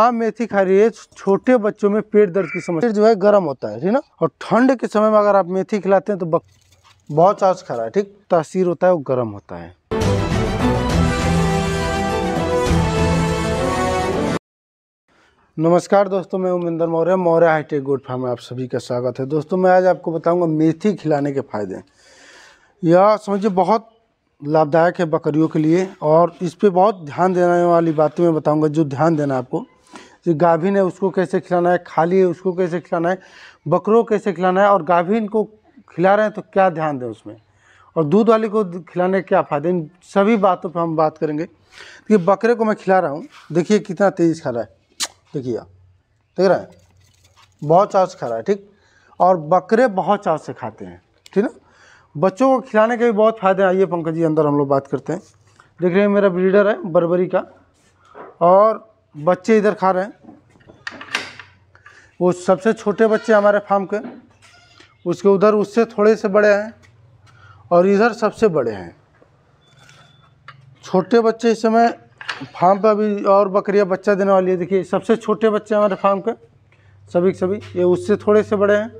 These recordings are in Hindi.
आम मेथी खा रही है छोटे बच्चों में पेट दर्द की समस्या जो है गर्म होता है ठीक ना और ठंड के समय में अगर आप मेथी खिलाते हैं तो बहुत चार्ज खा रहा है ठीक तासीर होता है वो गर्म होता है नमस्कार दोस्तों मैं Umendra Maurya Maurya high tech good farm में आप सभी का स्वागत है दोस्तों मैं आज आपको बताऊंगा मेथी खिलाने के फायदे यह समझिए बहुत लाभदायक है बकरियों के लिए और इस पर बहुत ध्यान देने वाली बातें मैं बताऊंगा जो ध्यान देना आपको जो गाभिन है उसको कैसे खिलाना है खाली है उसको कैसे खिलाना है बकरों कैसे खिलाना है और गाभिन को खिला रहे हैं तो क्या ध्यान दें उसमें और दूध वाले को खिलाने के क्या फ़ायदे इन सभी बातों पर हम बात करेंगे देखिए बकरे को मैं खिला रहा हूँ देखिए कितना तेज़ खा रहा है देखिए देख रहे हैं बहुत चाव से खा रहा है ठीक और बकरे बहुत चाव से खाते हैं ठीक ना बच्चों को खिलाने के भी बहुत फ़ायदे आइए पंकज जी अंदर हम लोग बात करते हैं देख रहे हैं मेरा ब्रीडर है बरबरी का और बच्चे इधर खा रहे हैं वो सबसे छोटे बच्चे हमारे फार्म के उसके उधर उससे थोड़े से बड़े हैं और इधर सबसे बड़े हैं छोटे बच्चे इस समय फार्म पर अभी और बकरियां बच्चा देने वाली है देखिए सबसे छोटे बच्चे हमारे फार्म के सभी सभी ये उससे थोड़े से बड़े हैं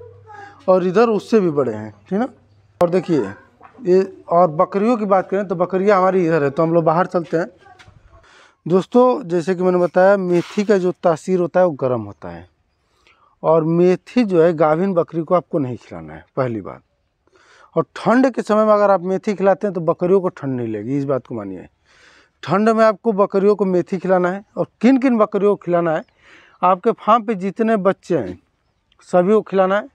और इधर उससे भी बड़े हैं ठीक ना और देखिए ये और बकरियों की बात करें तो बकरियां हमारी इधर है तो हम लोग बाहर चलते हैं दोस्तों जैसे कि मैंने बताया मेथी का जो तासीर होता है वो गर्म होता है और मेथी जो है गाभिन बकरी को आपको नहीं खिलाना है पहली बात और ठंड के समय में अगर आप मेथी खिलाते हैं तो बकरियों को ठंड नहीं लगेगी इस बात को मानिए ठंड में आपको बकरियों को मेथी खिलाना है और किन किन बकरियों को खिलाना है आपके फार्म पे जितने बच्चे हैं सभी को खिलाना है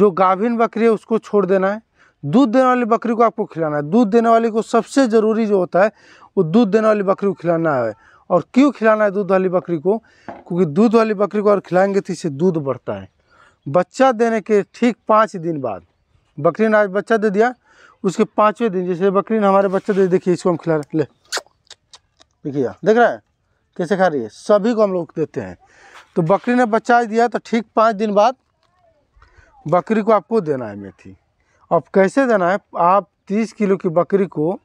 जो गाभिन बकरी है उसको छोड़ देना है दूध देने वाली बकरी को आपको खिलाना है दूध देने वाली को सबसे ज़रूरी जो होता है वो दूध देने वाली बकरी को खिलाना है और क्यों खिलाना है दूध वाली बकरी को क्योंकि दूध वाली बकरी को अगर खिलाएंगे तो इससे दूध बढ़ता है बच्चा देने के ठीक पाँच दिन बाद बकरी ने आज बच्चा दे दिया उसके पाँचवें दिन जैसे बकरी ने हमारे बच्चा दे देखिए इसको हम खिला ले देखिए देख रहा है कैसे खा रही है सभी को हम लोग देते हैं तो बकरी ने बच्चा दिया तो ठीक पाँच दिन बाद बकरी को आपको देना है मेथी अब कैसे देना है आप तीस किलो की बकरी को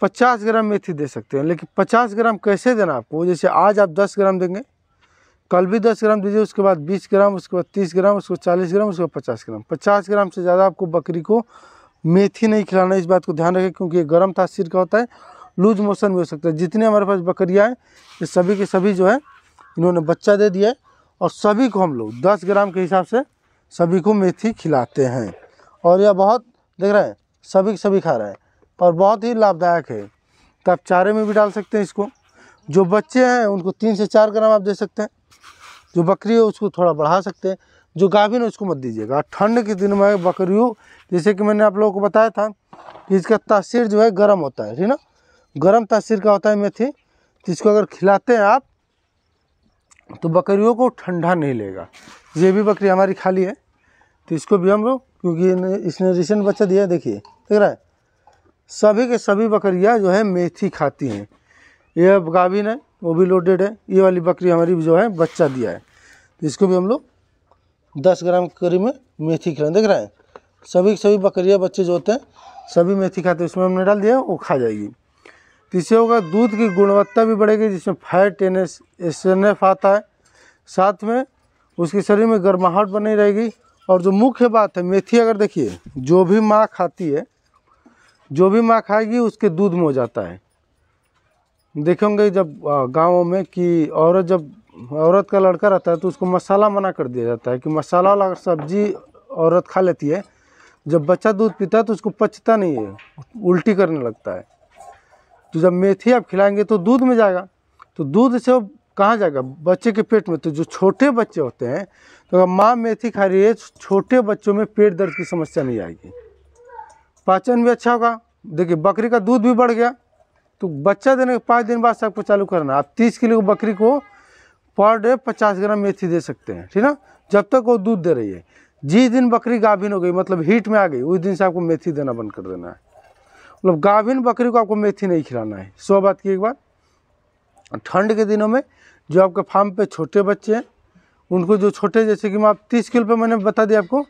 पचास ग्राम मेथी दे सकते हैं लेकिन पचास ग्राम कैसे देना आपको जैसे आज आप दस ग्राम देंगे कल भी दस ग्राम दीजिए उसके बाद बीस ग्राम उसके बाद तीस ग्राम उसको चालीस ग्राम उसके बाद पचास ग्राम पचास ग्राम से ज़्यादा आपको बकरी को मेथी नहीं खिलाना इस बात को ध्यान रखें क्योंकि ये गर्म तासीर का होता है लूज मोशन भी हो सकता है जितने हमारे पास बकरियाँ हैं ये सभी के सभी जो है इन्होंने बच्चा दे दिया है और सभी को हम लोग दस ग्राम के हिसाब से सभी को मेथी खिलाते हैं और यह बहुत देख रहे हैं सभी सभी खा रहा है और बहुत ही लाभदायक है तो आप चारे में भी डाल सकते हैं इसको जो बच्चे हैं उनको तीन से चार ग्राम आप दे सकते हैं जो बकरी है उसको थोड़ा बढ़ा सकते हैं जो गाभिन है उसको मत दीजिएगा ठंड के दिन में बकरियों जैसे कि मैंने आप लोगों को बताया था कि इसका तासीर जो है गर्म होता है ठीक ना गर्म तासीर का होता है मेथी तो इसको अगर खिलाते हैं आप तो बकरियों को ठंडा नहीं लेगा ये भी बकरी हमारी खाली है तो इसको भी हम लोग क्योंकि इसने रिसेंट बच्चा दिया है देखिए देख रहा है सभी के सभी बकरियाँ जो है मेथी खाती हैं यह गाभिन है वो भी लोडेड है ये वाली बकरी हमारी जो है बच्चा दिया है तो इसको भी हम लोग दस ग्राम के करीब में मेथी खिलाए देख रहे हैं सभी सभी बकरियाँ बच्चे जो होते हैं सभी मेथी खाते हैं उसमें हमने डाल दिया वो खा जाएगी तो इससे होगा दूध की गुणवत्ता भी बढ़ेगी जिसमें फैट एन एस आता है साथ में उसके शरीर में गर्माहट बनी रहेगी और जो मुख्य बात है मेथी अगर देखिए जो भी माँ खाती है जो भी माँ खाएगी उसके दूध में हो जाता है देखेंगे जब गाँव में कि औरत जब औरत का लड़का रहता है तो उसको मसाला मना कर दिया जाता है कि मसाला वाला सब्जी औरत खा लेती है जब बच्चा दूध पीता है तो उसको पचता नहीं है उल्टी करने लगता है तो जब मेथी आप खिलाएंगे तो दूध में जाएगा तो दूध से कहाँ जाएगा बच्चे के पेट में तो जो छोटे बच्चे होते हैं तो माँ मेथी खा रही है तो छोटे बच्चों में पेट दर्द की समस्या नहीं आएगी पाचन भी अच्छा होगा देखिए बकरी का दूध भी बढ़ गया तो बच्चा देने के पाँच दिन बाद से आपको चालू करना आप तीस किलो बकरी को पर डे पचास ग्राम मेथी दे सकते हैं ठीक ना जब तक वो दूध दे रही है जिस दिन बकरी गाभिन हो गई मतलब हीट में आ गई उस दिन से आपको मेथी देना बंद कर देना है मतलब गाभिन बकरी को आपको मेथी नहीं खिलाना है सौ बात की एक बार ठंड के दिनों में जो आपके फार्म पे छोटे बच्चे हैं उनको जो छोटे जैसे कि मैं आप तीस किलो पे मैंने बता दिया आपको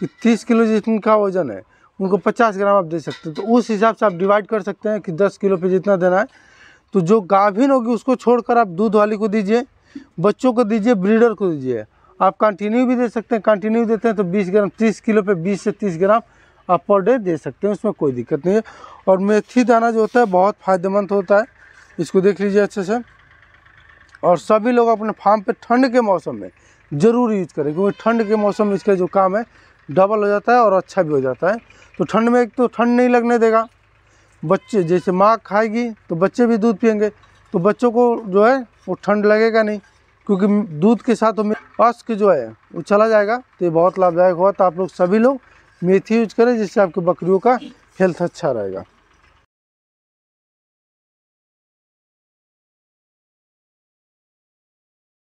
कि तीस किलो जिनका वजन है उनको पचास ग्राम आप दे सकते हैं तो उस हिसाब से आप डिवाइड कर सकते हैं कि दस किलो पे जितना देना है तो जो गाभिन होगी उसको छोड़कर आप दूध वाली को दीजिए बच्चों को दीजिए ब्रीडर को दीजिए आप कंटिन्यू भी दे सकते हैं कंटिन्यू देते हैं तो बीस ग्राम तीस किलो पे बीस से तीस ग्राम आप पर डे दे सकते हैं उसमें कोई दिक्कत नहीं है और मेथी दाना जो होता है बहुत फायदेमंद होता है इसको देख लीजिए अच्छे से और सभी लोग अपने फार्म पे ठंड के मौसम में ज़रूर यूज करें क्योंकि ठंड के मौसम में इसका जो काम है डबल हो जाता है और अच्छा भी हो जाता है तो ठंड में एक तो ठंड नहीं लगने देगा बच्चे जैसे माँ खाएगी तो बच्चे भी दूध पियेंगे तो बच्चों को जो है वो ठंड लगेगा नहीं क्योंकि दूध के साथ अस्क जो है वो चला जाएगा तो ये बहुत लाभदायक हुआ तो आप लोग सभी लोग मेथी यूज करें जिससे आपकी बकरियों का हेल्थ अच्छा रहेगा